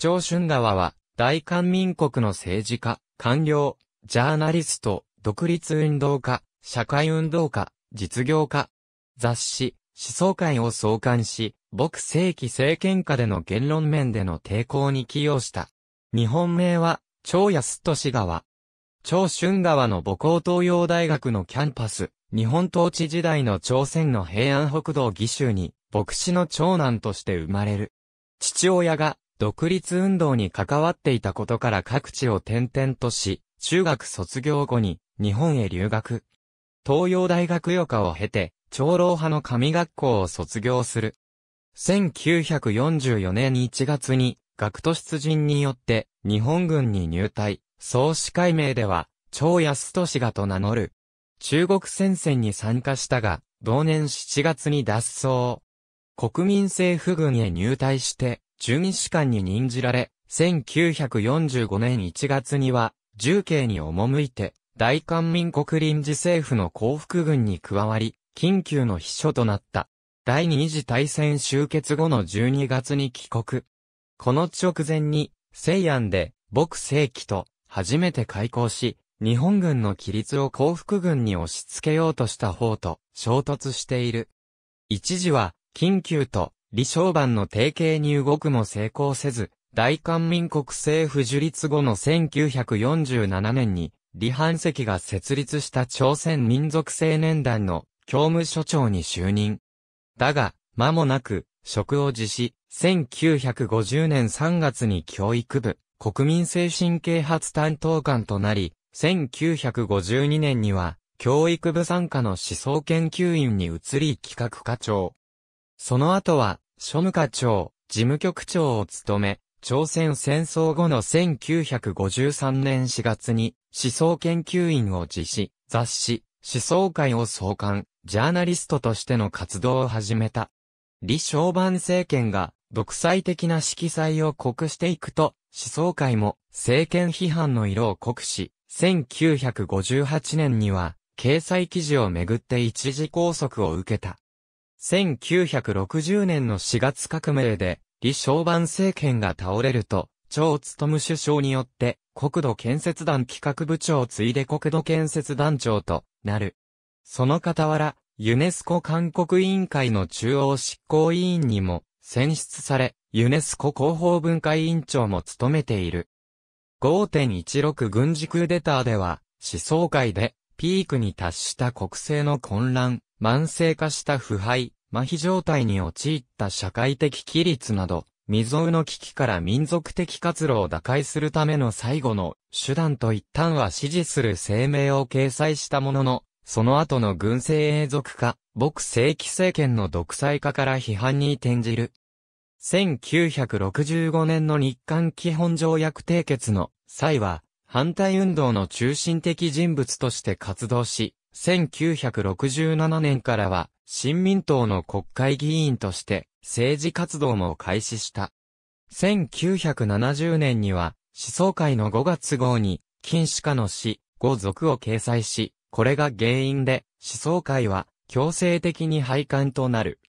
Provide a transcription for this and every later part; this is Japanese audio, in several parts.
長春川は、大韓民国の政治家、官僚、ジャーナリスト、独立運動家、社会運動家、実業家、雑誌、思想会を創刊し、僕世紀政権下での言論面での抵抗に寄与した。日本名は、長安市川。長春川の母校東洋大学のキャンパス、日本統治時代の朝鮮の平安北道義州に、牧師の長男として生まれる。父親が独立運動に関わっていたことから各地を転々とし、中学卒業後に日本へ留学。東洋大学予科を経て、長老派の神学校を卒業する。1944年1月に、学徒出陣によって、日本軍に入隊、創始会名では、長安氏がと名乗る。中国戦線に参加したが、同年7月に脱走。国民政府軍へ入隊して、準医師官に任じられ、1945年1月には、重慶に赴いて、大韓民国臨時政府の降伏軍に加わり、緊急の秘書となった。第二次大戦終結後の12月に帰国。この直前に、西安で、牧世紀と、初めて開港し、日本軍の規律を降伏軍に押し付けようとした方と衝突している。一時は緊急と李承晩の提携に動くも成功せず、大韓民国政府樹立後の1947年に、李半石が設立した朝鮮民族青年団の教務所長に就任。だが、間もなく、職を辞し、1950年3月に教育部、国民精神啓発担当官となり、1952年には、教育部参加の思想研究員に移り企画課長。その後は、庶務課長、事務局長を務め、朝鮮戦争後の1953年4月に思想研究員を実施、雑誌、思想会を創刊、ジャーナリストとしての活動を始めた。李承晩政権が独裁的な色彩を濃くしていくと、思想会も政権批判の色を濃くし、1958年には、掲載記事をめぐって一時拘束を受けた。1960年の4月革命で、李承晩政権が倒れると、張務首相によって、国土建設団企画部長を継いで国土建設団長となる。その傍ら、ユネスコ韓国委員会の中央執行委員にも選出され、ユネスコ広報文化委員長も務めている。5.16軍事クーデターでは、思想界でピークに達した国政の混乱、慢性化した腐敗、麻痺状態に陥った社会的規律など、未曾有の危機から民族的活路を打開するための最後の手段と一旦は支持する声明を掲載したものの、その後の軍政永続化、僕正規政権の独裁化から批判に転じる。1965年の日韓基本条約締結の際は、反対運動の中心的人物として活動し、1967年からは、新民党の国会議員として、政治活動も開始した。1970年には、思想会の5月号に、禁止。家の死、五族を掲載し、これが原因で、思想会は、強制的に廃刊となる。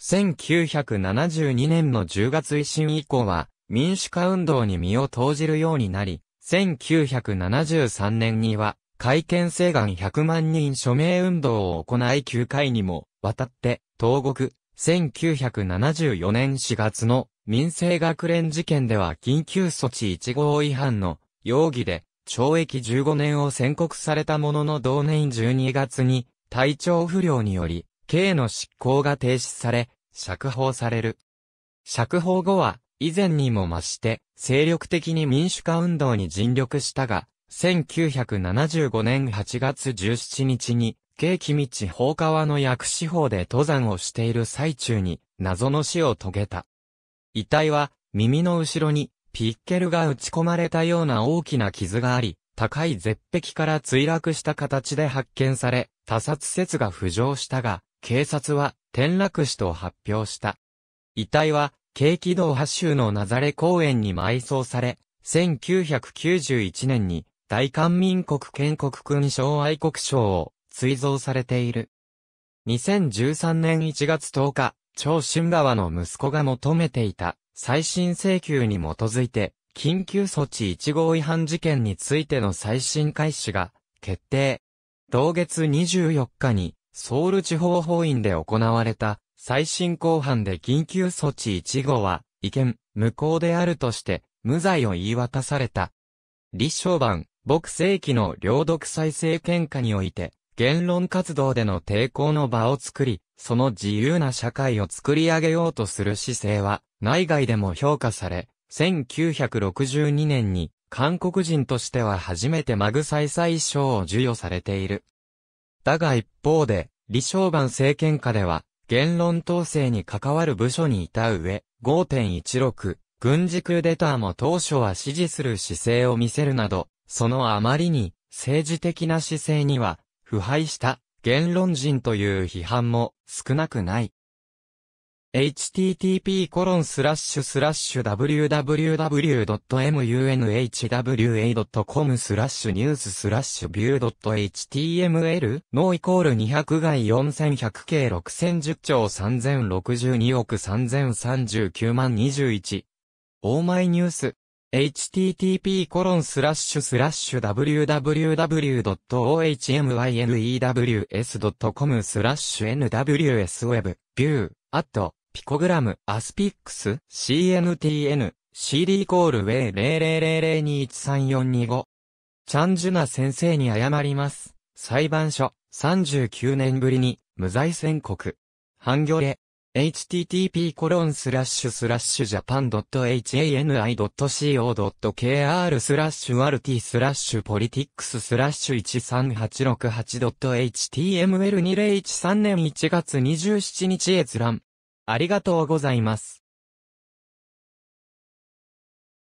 1972年の10月維新以降は、民主化運動に身を投じるようになり、1973年には、会見請願100万人署名運動を行い9回にも、わたって、東国、1974年4月の民政学連事件では緊急措置1号違反の容疑で懲役15年を宣告されたものの同年12月に体調不良により刑の執行が停止され釈放される。釈放後は以前にも増して精力的に民主化運動に尽力したが1975年8月17日に、景気道放川の薬師法で登山をしている最中に、謎の死を遂げた。遺体は、耳の後ろに、ピッケルが打ち込まれたような大きな傷があり、高い絶壁から墜落した形で発見され、他殺説が浮上したが、警察は転落死と発表した。遺体は、景気道発州のナザれ公園に埋葬され、1991年に大韓民国建国勲章愛国賞を追贈されている。2013年1月10日、超春川の息子が求めていた再審請求に基づいて、緊急措置1号違反事件についての再審開始が決定。同月24日にソウル地方法院で行われた再審公判で緊急措置1号は違憲無効であるとして無罪を言い渡された。立証版牧世紀の領独再政権下において、言論活動での抵抗の場を作り、その自由な社会を作り上げようとする姿勢は、内外でも評価され、1962年に、韓国人としては初めてマグサイサイ賞を授与されている。だが一方で、李承晩政権下では、言論統制に関わる部署にいた上、5.16、軍事クーデターも当初は支持する姿勢を見せるなど、そのあまりに政治的な姿勢には腐敗した言論人という批判も少なくない。http://www.munhwa.com スラッシュニューススラッシュビュー .html のイコール200外4100計6010兆3062億3039万21オーマイニュース http://www.ohmynews.com スラッシュ nwsweb ビューアットピコグラムアスピックス cntn cd コールウェイ00002134255チャンジュナ先生に謝ります。裁判所39年ぶりに無罪宣告。ハンギョレ http://japan.hani.co.kr RT p o l i t i c s 13868.html2013 年1月27日閲覧。ありがとうございます。